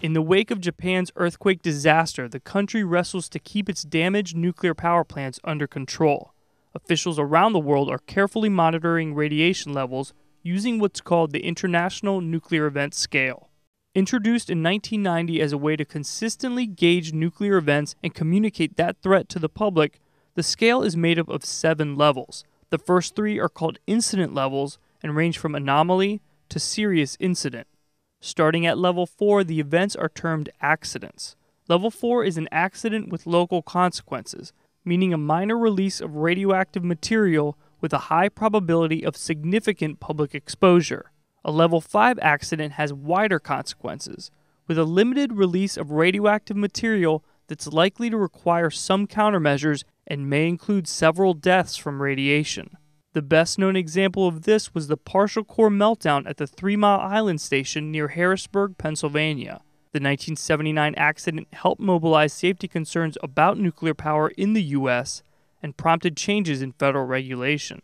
In the wake of Japan's earthquake disaster, the country wrestles to keep its damaged nuclear power plants under control. Officials around the world are carefully monitoring radiation levels using what's called the International Nuclear Event Scale. Introduced in 1990 as a way to consistently gauge nuclear events and communicate that threat to the public, the scale is made up of seven levels. The first three are called incident levels and range from anomaly to serious incident. Starting at level 4, the events are termed accidents. Level 4 is an accident with local consequences, meaning a minor release of radioactive material with a high probability of significant public exposure. A level 5 accident has wider consequences, with a limited release of radioactive material that's likely to require some countermeasures and may include several deaths from radiation. The best known example of this was the partial core meltdown at the Three Mile Island station near Harrisburg, Pennsylvania. The 1979 accident helped mobilize safety concerns about nuclear power in the U.S. and prompted changes in federal regulation.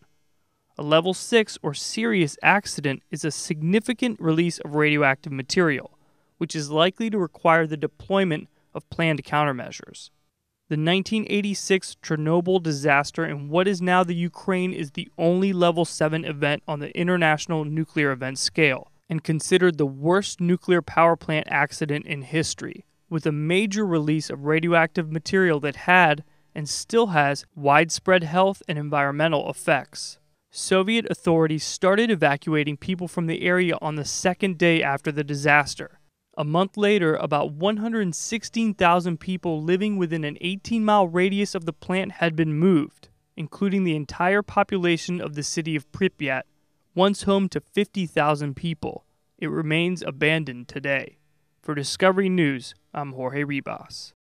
A level 6 or serious accident is a significant release of radioactive material, which is likely to require the deployment of planned countermeasures. The 1986 Chernobyl disaster in what is now the Ukraine is the only level 7 event on the international nuclear event scale and considered the worst nuclear power plant accident in history, with a major release of radioactive material that had and still has widespread health and environmental effects. Soviet authorities started evacuating people from the area on the second day after the disaster a month later, about 116,000 people living within an 18 mile radius of the plant had been moved, including the entire population of the city of Pripyat, once home to 50,000 people. It remains abandoned today. For Discovery News, I'm Jorge Ribas.